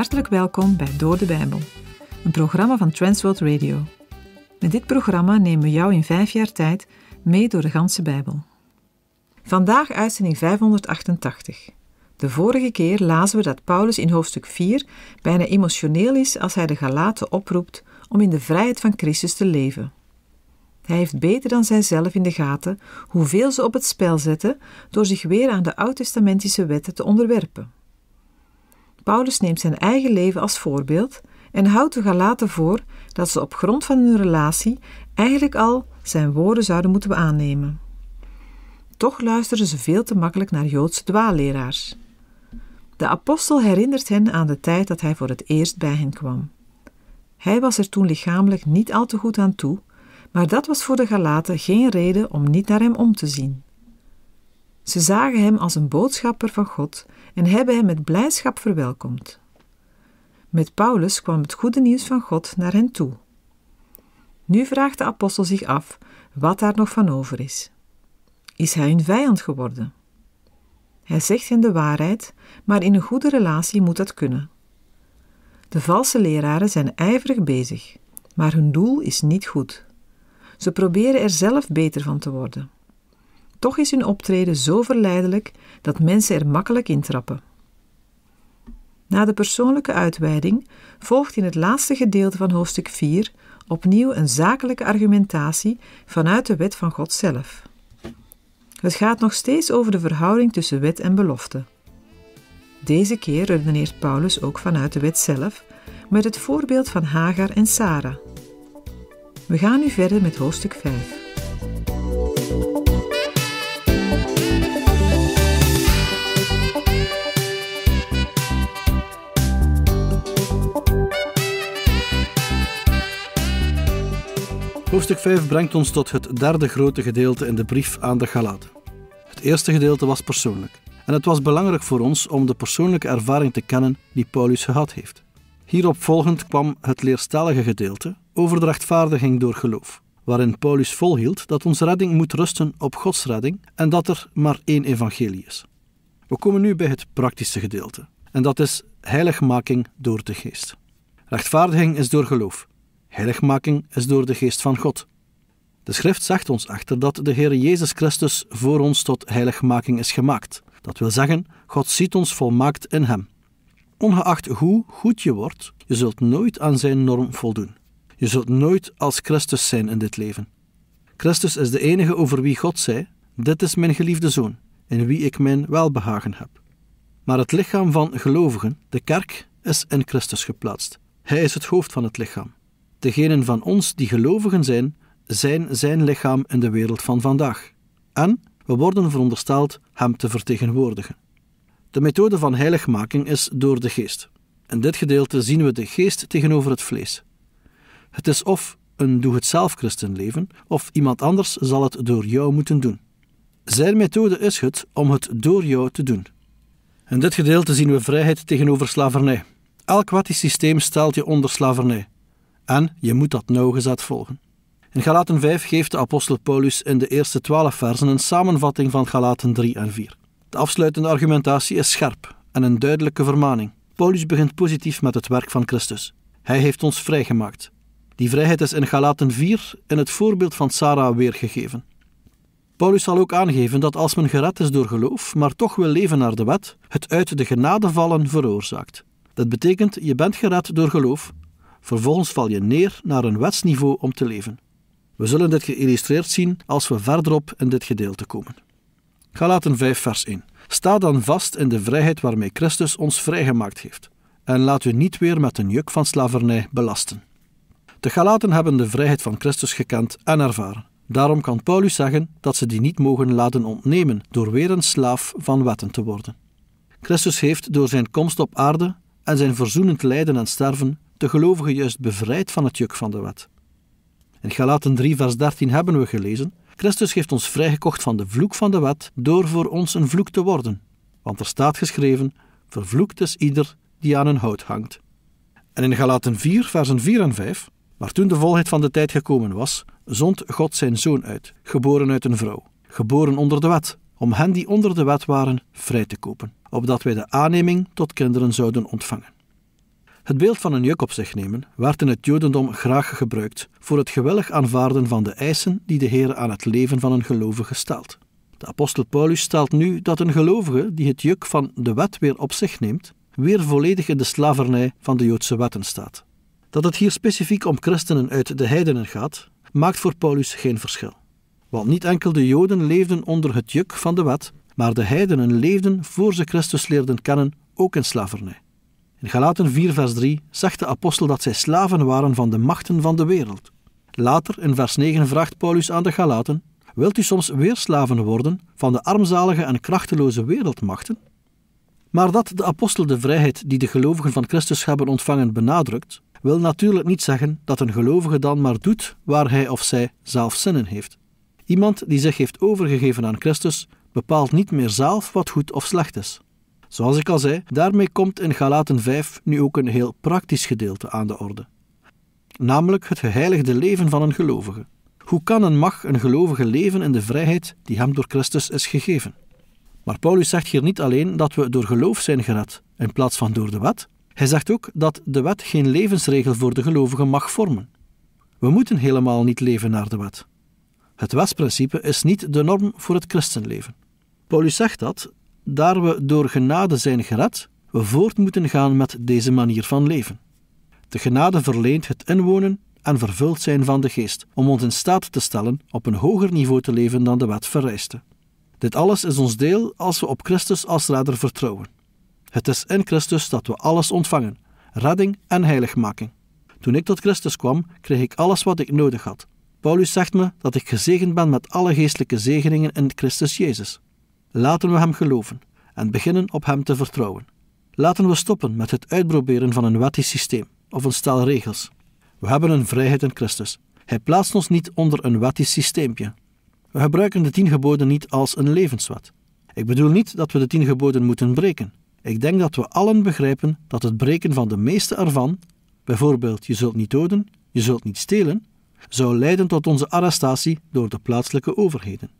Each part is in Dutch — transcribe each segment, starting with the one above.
Hartelijk welkom bij Door de Bijbel, een programma van Transworld Radio. Met dit programma nemen we jou in vijf jaar tijd mee door de ganse Bijbel. Vandaag uitzending 588. De vorige keer lazen we dat Paulus in hoofdstuk 4 bijna emotioneel is als hij de Galaten oproept om in de vrijheid van Christus te leven. Hij heeft beter dan zijzelf in de gaten hoeveel ze op het spel zetten door zich weer aan de oud-testamentische wetten te onderwerpen. Paulus neemt zijn eigen leven als voorbeeld en houdt de Galaten voor dat ze op grond van hun relatie eigenlijk al zijn woorden zouden moeten aannemen. Toch luisteren ze veel te makkelijk naar Joodse dwaalleraars. De apostel herinnert hen aan de tijd dat hij voor het eerst bij hen kwam. Hij was er toen lichamelijk niet al te goed aan toe, maar dat was voor de Galaten geen reden om niet naar hem om te zien. Ze zagen hem als een boodschapper van God en hebben hem met blijdschap verwelkomd. Met Paulus kwam het goede nieuws van God naar hen toe. Nu vraagt de apostel zich af wat daar nog van over is. Is hij een vijand geworden? Hij zegt hen de waarheid, maar in een goede relatie moet dat kunnen. De valse leraren zijn ijverig bezig, maar hun doel is niet goed. Ze proberen er zelf beter van te worden. Toch is hun optreden zo verleidelijk dat mensen er makkelijk intrappen. Na de persoonlijke uitweiding volgt in het laatste gedeelte van hoofdstuk 4 opnieuw een zakelijke argumentatie vanuit de wet van God zelf. Het gaat nog steeds over de verhouding tussen wet en belofte. Deze keer redeneert Paulus ook vanuit de wet zelf, met het voorbeeld van Hagar en Sarah. We gaan nu verder met hoofdstuk 5. Hoofdstuk 5 brengt ons tot het derde grote gedeelte in de brief aan de Galaten. Het eerste gedeelte was persoonlijk. En het was belangrijk voor ons om de persoonlijke ervaring te kennen die Paulus gehad heeft. Hierop volgend kwam het leerstellige gedeelte over de rechtvaardiging door geloof, waarin Paulus volhield dat onze redding moet rusten op Gods redding en dat er maar één evangelie is. We komen nu bij het praktische gedeelte, en dat is heiligmaking door de geest. Rechtvaardiging is door geloof, Heiligmaking is door de geest van God. De schrift zegt ons achter dat de Heer Jezus Christus voor ons tot heiligmaking is gemaakt. Dat wil zeggen, God ziet ons volmaakt in Hem. Ongeacht hoe goed je wordt, je zult nooit aan Zijn norm voldoen. Je zult nooit als Christus zijn in dit leven. Christus is de enige over wie God zei: Dit is mijn geliefde zoon, in wie ik mijn welbehagen heb. Maar het lichaam van gelovigen, de kerk, is in Christus geplaatst. Hij is het hoofd van het lichaam degenen van ons die gelovigen zijn, zijn zijn lichaam in de wereld van vandaag. En we worden verondersteld hem te vertegenwoordigen. De methode van heiligmaking is door de geest. In dit gedeelte zien we de geest tegenover het vlees. Het is of een doe-het-zelf leven, of iemand anders zal het door jou moeten doen. Zijn methode is het om het door jou te doen. In dit gedeelte zien we vrijheid tegenover slavernij. Elk wettisch systeem stelt je onder slavernij. En je moet dat nauwgezet volgen. In Galaten 5 geeft de apostel Paulus in de eerste twaalf versen een samenvatting van Galaten 3 en 4. De afsluitende argumentatie is scherp en een duidelijke vermaning. Paulus begint positief met het werk van Christus. Hij heeft ons vrijgemaakt. Die vrijheid is in Galaten 4 in het voorbeeld van Sarah weergegeven. Paulus zal ook aangeven dat als men gered is door geloof, maar toch wil leven naar de wet, het uit de genade vallen veroorzaakt. Dat betekent, je bent gered door geloof, Vervolgens val je neer naar een wetsniveau om te leven. We zullen dit geïllustreerd zien als we verderop in dit gedeelte komen. Galaten 5, vers 1. Sta dan vast in de vrijheid waarmee Christus ons vrijgemaakt heeft. En laat u niet weer met een juk van slavernij belasten. De Galaten hebben de vrijheid van Christus gekend en ervaren. Daarom kan Paulus zeggen dat ze die niet mogen laten ontnemen door weer een slaaf van wetten te worden. Christus heeft door zijn komst op aarde en zijn verzoenend lijden en sterven de gelovigen juist bevrijdt van het juk van de wet. In Galaten 3, vers 13 hebben we gelezen: Christus heeft ons vrijgekocht van de vloek van de wet door voor ons een vloek te worden. Want er staat geschreven: Vervloekt is ieder die aan een hout hangt. En in Galaten 4, versen 4 en 5, maar toen de volheid van de tijd gekomen was, zond God zijn zoon uit, geboren uit een vrouw, geboren onder de wet, om hen die onder de wet waren vrij te kopen, opdat wij de aanneming tot kinderen zouden ontvangen. Het beeld van een juk op zich nemen werd in het Jodendom graag gebruikt voor het gewillig aanvaarden van de eisen die de Heer aan het leven van een gelovige stelt. De apostel Paulus stelt nu dat een gelovige die het juk van de wet weer op zich neemt, weer volledig in de slavernij van de Joodse wetten staat. Dat het hier specifiek om christenen uit de heidenen gaat, maakt voor Paulus geen verschil. Want niet enkel de Joden leefden onder het juk van de wet, maar de heidenen leefden voor ze Christus leerden kennen ook in slavernij. In Galaten 4, vers 3 zegt de apostel dat zij slaven waren van de machten van de wereld. Later in vers 9 vraagt Paulus aan de Galaten: Wilt u soms weer slaven worden van de armzalige en krachteloze wereldmachten? Maar dat de apostel de vrijheid die de gelovigen van Christus hebben ontvangen benadrukt, wil natuurlijk niet zeggen dat een gelovige dan maar doet waar hij of zij zelf zin in heeft. Iemand die zich heeft overgegeven aan Christus bepaalt niet meer zelf wat goed of slecht is. Zoals ik al zei, daarmee komt in Galaten 5 nu ook een heel praktisch gedeelte aan de orde. Namelijk het geheiligde leven van een gelovige. Hoe kan en mag een gelovige leven in de vrijheid die hem door Christus is gegeven? Maar Paulus zegt hier niet alleen dat we door geloof zijn gered, in plaats van door de wet. Hij zegt ook dat de wet geen levensregel voor de gelovigen mag vormen. We moeten helemaal niet leven naar de wet. Het wetsprincipe is niet de norm voor het christenleven. Paulus zegt dat daar we door genade zijn gered, we voort moeten gaan met deze manier van leven. De genade verleent het inwonen en vervuld zijn van de geest, om ons in staat te stellen op een hoger niveau te leven dan de wet vereiste. Dit alles is ons deel als we op Christus als redder vertrouwen. Het is in Christus dat we alles ontvangen, redding en heiligmaking. Toen ik tot Christus kwam, kreeg ik alles wat ik nodig had. Paulus zegt me dat ik gezegend ben met alle geestelijke zegeningen in Christus Jezus. Laten we Hem geloven en beginnen op Hem te vertrouwen. Laten we stoppen met het uitproberen van een wettisch systeem of een stel regels. We hebben een vrijheid in Christus. Hij plaatst ons niet onder een wettisch systeempje. We gebruiken de tien geboden niet als een levenswet. Ik bedoel niet dat we de tien geboden moeten breken. Ik denk dat we allen begrijpen dat het breken van de meeste ervan, bijvoorbeeld je zult niet doden, je zult niet stelen, zou leiden tot onze arrestatie door de plaatselijke overheden.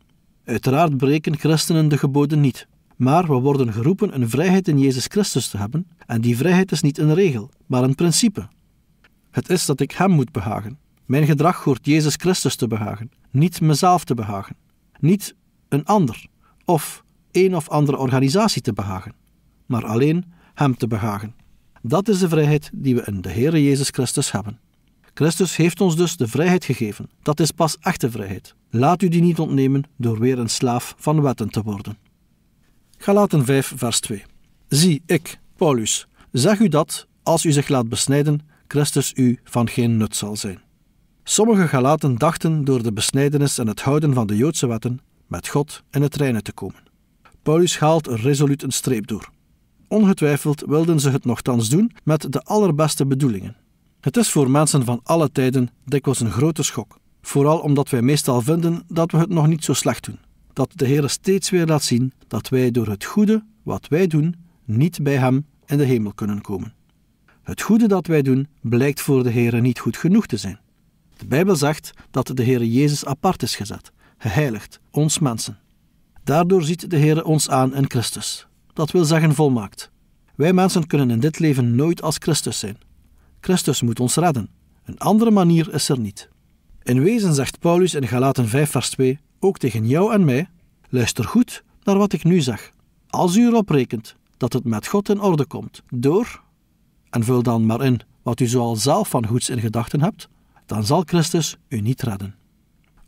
Uiteraard breken christenen de geboden niet, maar we worden geroepen een vrijheid in Jezus Christus te hebben, en die vrijheid is niet een regel, maar een principe. Het is dat ik Hem moet behagen. Mijn gedrag hoort Jezus Christus te behagen, niet mezelf te behagen, niet een ander of een of andere organisatie te behagen, maar alleen Hem te behagen. Dat is de vrijheid die we in de Heere Jezus Christus hebben. Christus heeft ons dus de vrijheid gegeven. Dat is pas echte vrijheid. Laat u die niet ontnemen door weer een slaaf van wetten te worden. Galaten 5, vers 2. Zie, ik, Paulus, zeg u dat, als u zich laat besnijden, Christus u van geen nut zal zijn. Sommige Galaten dachten door de besnijdenis en het houden van de Joodse wetten met God in het reine te komen. Paulus haalt resoluut een streep door. Ongetwijfeld wilden ze het nogthans doen met de allerbeste bedoelingen. Het is voor mensen van alle tijden dikwijls een grote schok Vooral omdat wij meestal vinden dat we het nog niet zo slecht doen. Dat de Heer steeds weer laat zien dat wij door het goede wat wij doen niet bij Hem in de hemel kunnen komen. Het goede dat wij doen blijkt voor de Heer niet goed genoeg te zijn. De Bijbel zegt dat de Heer Jezus apart is gezet, geheiligd, ons mensen. Daardoor ziet de Heer ons aan in Christus. Dat wil zeggen volmaakt. Wij mensen kunnen in dit leven nooit als Christus zijn. Christus moet ons redden. Een andere manier is er niet. In wezen zegt Paulus in Galaten 5, vers 2 ook tegen jou en mij: luister goed naar wat ik nu zeg. Als u erop rekent dat het met God in orde komt, door, en vul dan maar in wat u zoal zelf van goeds in gedachten hebt, dan zal Christus u niet redden.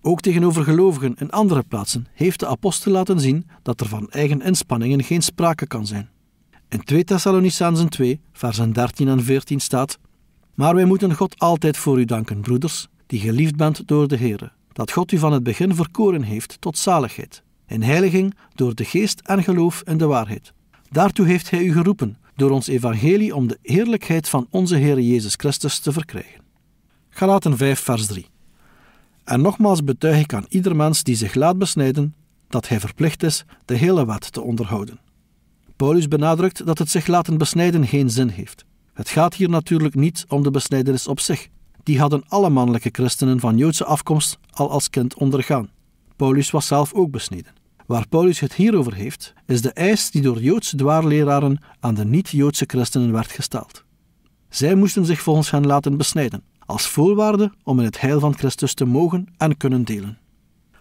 Ook tegenover gelovigen in andere plaatsen heeft de apostel laten zien dat er van eigen inspanningen geen sprake kan zijn. In 2 Thessalonicenzen 2, versen 13 en 14 staat: Maar wij moeten God altijd voor u danken, broeders, die geliefd bent door de Here, dat God u van het begin verkoren heeft tot zaligheid, in heiliging door de geest en geloof in de waarheid. Daartoe heeft Hij u geroepen, door ons evangelie om de heerlijkheid van onze Heer Jezus Christus te verkrijgen. Galaten 5, vers 3 En nogmaals betuig ik aan ieder mens die zich laat besnijden, dat hij verplicht is de hele wet te onderhouden. Paulus benadrukt dat het zich laten besnijden geen zin heeft. Het gaat hier natuurlijk niet om de besnijdenis op zich, die hadden alle mannelijke christenen van Joodse afkomst al als kind ondergaan. Paulus was zelf ook besneden. Waar Paulus het hierover heeft, is de eis die door Joodse dwaarleraren aan de niet-Joodse christenen werd gesteld. Zij moesten zich volgens hen laten besnijden, als voorwaarde om in het heil van Christus te mogen en kunnen delen.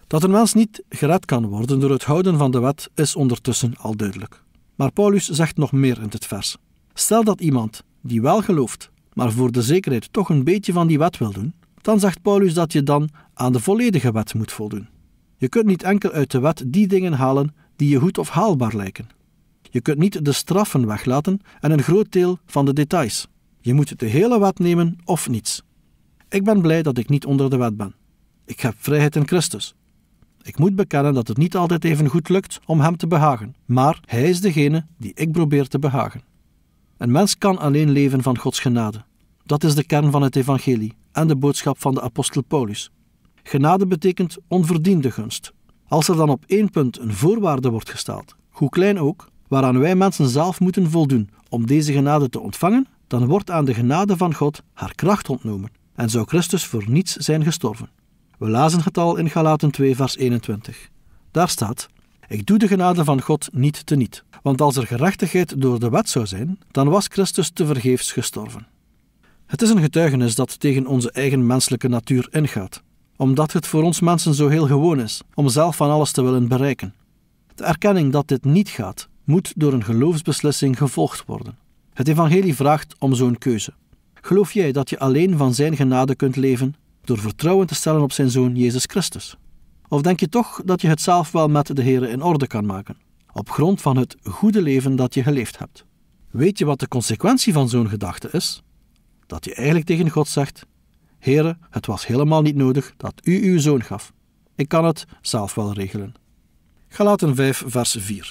Dat een mens niet gered kan worden door het houden van de wet is ondertussen al duidelijk. Maar Paulus zegt nog meer in dit vers. Stel dat iemand die wel gelooft, maar voor de zekerheid toch een beetje van die wet wil doen, dan zegt Paulus dat je dan aan de volledige wet moet voldoen. Je kunt niet enkel uit de wet die dingen halen die je goed of haalbaar lijken. Je kunt niet de straffen weglaten en een groot deel van de details. Je moet de hele wet nemen of niets. Ik ben blij dat ik niet onder de wet ben. Ik heb vrijheid in Christus. Ik moet bekennen dat het niet altijd even goed lukt om Hem te behagen, maar Hij is degene die ik probeer te behagen. Een mens kan alleen leven van Gods genade. Dat is de kern van het evangelie en de boodschap van de apostel Paulus. Genade betekent onverdiende gunst. Als er dan op één punt een voorwaarde wordt gesteld, hoe klein ook, waaraan wij mensen zelf moeten voldoen om deze genade te ontvangen, dan wordt aan de genade van God haar kracht ontnomen en zou Christus voor niets zijn gestorven. We lazen het al in Galaten 2, vers 21. Daar staat: ik doe de genade van God niet teniet. Want als er gerechtigheid door de wet zou zijn, dan was Christus tevergeefs gestorven. Het is een getuigenis dat tegen onze eigen menselijke natuur ingaat, omdat het voor ons mensen zo heel gewoon is om zelf van alles te willen bereiken. De erkenning dat dit niet gaat, moet door een geloofsbeslissing gevolgd worden. Het Evangelie vraagt om zo'n keuze. Geloof jij dat je alleen van Zijn genade kunt leven door vertrouwen te stellen op Zijn Zoon Jezus Christus? Of denk je toch dat je het zelf wel met de Heer in orde kan maken, op grond van het goede leven dat je geleefd hebt? Weet je wat de consequentie van zo'n gedachte is? Dat je eigenlijk tegen God zegt: Heere, het was helemaal niet nodig dat u uw zoon gaf. Ik kan het zelf wel regelen. Galaten 5, vers 4.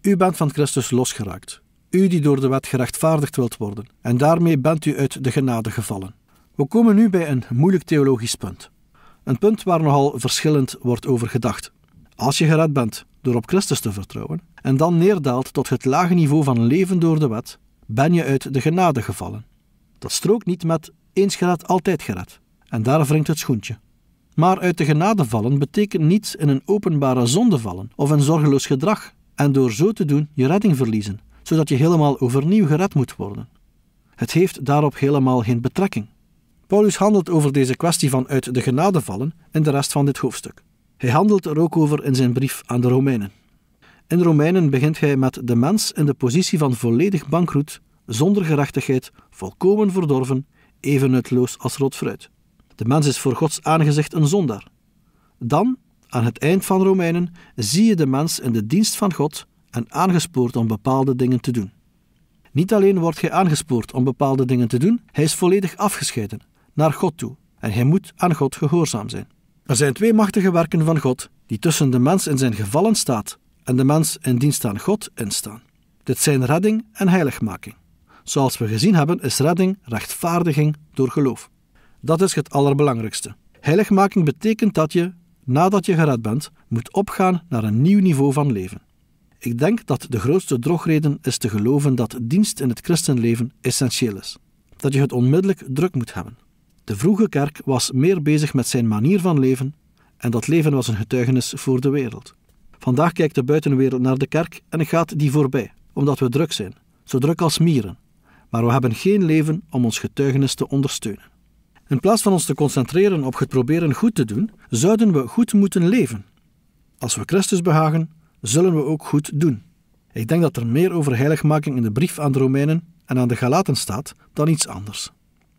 U bent van Christus losgeraakt, u die door de wet gerechtvaardigd wilt worden, en daarmee bent u uit de genade gevallen. We komen nu bij een moeilijk theologisch punt. Een punt waar nogal verschillend wordt over gedacht. Als je gered bent door op Christus te vertrouwen en dan neerdaalt tot het lage niveau van leven door de wet, ben je uit de genade gevallen. Dat strookt niet met eens gered, altijd gered. En daar wringt het schoentje. Maar uit de genade vallen betekent niet in een openbare zonde vallen of een zorgeloos gedrag en door zo te doen je redding verliezen, zodat je helemaal overnieuw gered moet worden. Het heeft daarop helemaal geen betrekking. Paulus handelt over deze kwestie van uit de genade vallen in de rest van dit hoofdstuk. Hij handelt er ook over in zijn brief aan de Romeinen. In Romeinen begint hij met de mens in de positie van volledig bankroet, zonder gerechtigheid, volkomen verdorven, even nutteloos als rot fruit. De mens is voor Gods aangezicht een zondaar. Dan, aan het eind van Romeinen, zie je de mens in de dienst van God en aangespoord om bepaalde dingen te doen. Niet alleen wordt hij aangespoord om bepaalde dingen te doen, hij is volledig afgescheiden naar God toe en hij moet aan God gehoorzaam zijn. Er zijn twee machtige werken van God die tussen de mens in zijn gevallen staat en de mens in dienst aan God instaan. Dit zijn redding en heiligmaking. Zoals we gezien hebben is redding rechtvaardiging door geloof. Dat is het allerbelangrijkste. Heiligmaking betekent dat je, nadat je gered bent, moet opgaan naar een nieuw niveau van leven. Ik denk dat de grootste drogreden is te geloven dat dienst in het christenleven essentieel is. Dat je het onmiddellijk druk moet hebben. De vroege kerk was meer bezig met zijn manier van leven en dat leven was een getuigenis voor de wereld. Vandaag kijkt de buitenwereld naar de kerk en gaat die voorbij, omdat we druk zijn, zo druk als mieren. Maar we hebben geen leven om ons getuigenis te ondersteunen. In plaats van ons te concentreren op het proberen goed te doen, zouden we goed moeten leven. Als we Christus behagen, zullen we ook goed doen. Ik denk dat er meer over heiligmaking in de brief aan de Romeinen en aan de Galaten staat dan iets anders.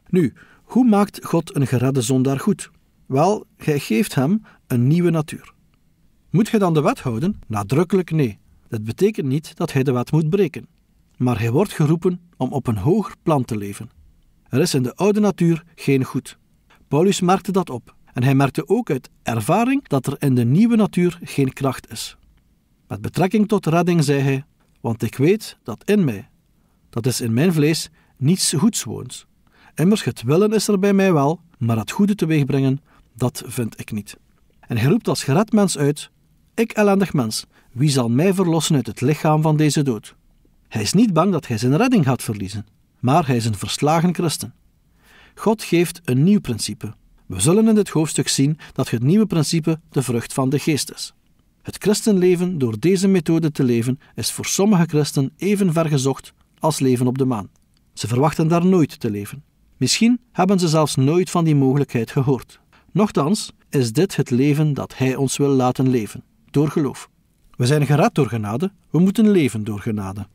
Nu, hoe maakt God een geredde zondaar goed? Wel, gij geeft hem een nieuwe natuur. Moet gij dan de wet houden? Nadrukkelijk nee. Dat betekent niet dat hij de wet moet breken. Maar hij wordt geroepen om op een hoger plan te leven. Er is in de oude natuur geen goed. Paulus merkte dat op en hij merkte ook uit ervaring dat er in de nieuwe natuur geen kracht is. Met betrekking tot redding zei hij: Want ik weet dat in mij, dat is in mijn vlees, niets goeds woont Immers, het willen is er bij mij wel, maar het goede teweegbrengen, dat vind ik niet. En hij roept als gered mens uit: Ik ellendig mens, wie zal mij verlossen uit het lichaam van deze dood? Hij is niet bang dat hij zijn redding gaat verliezen, maar hij is een verslagen christen. God geeft een nieuw principe. We zullen in dit hoofdstuk zien dat het nieuwe principe de vrucht van de geest is. Het christenleven door deze methode te leven is voor sommige christen even ver gezocht als leven op de maan. Ze verwachten daar nooit te leven. Misschien hebben ze zelfs nooit van die mogelijkheid gehoord. Nochtans is dit het leven dat Hij ons wil laten leven, door geloof. We zijn gered door genade, we moeten leven door genade.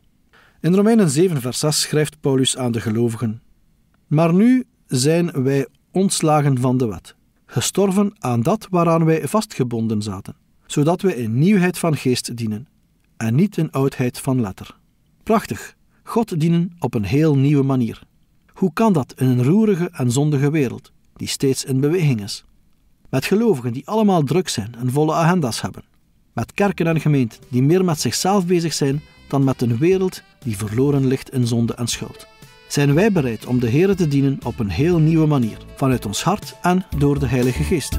In Romeinen 7, vers 6 schrijft Paulus aan de gelovigen: Maar nu zijn wij ontslagen van de wet, gestorven aan dat waaraan wij vastgebonden zaten, zodat wij in nieuwheid van geest dienen en niet in oudheid van letter. Prachtig, God dienen op een heel nieuwe manier. Hoe kan dat in een roerige en zondige wereld, die steeds in beweging is? Met gelovigen die allemaal druk zijn en volle agenda's hebben. Met kerken en gemeenten die meer met zichzelf bezig zijn dan met een wereld die verloren ligt in zonde en schuld. Zijn wij bereid om de Heer te dienen op een heel nieuwe manier, vanuit ons hart en door de Heilige Geest?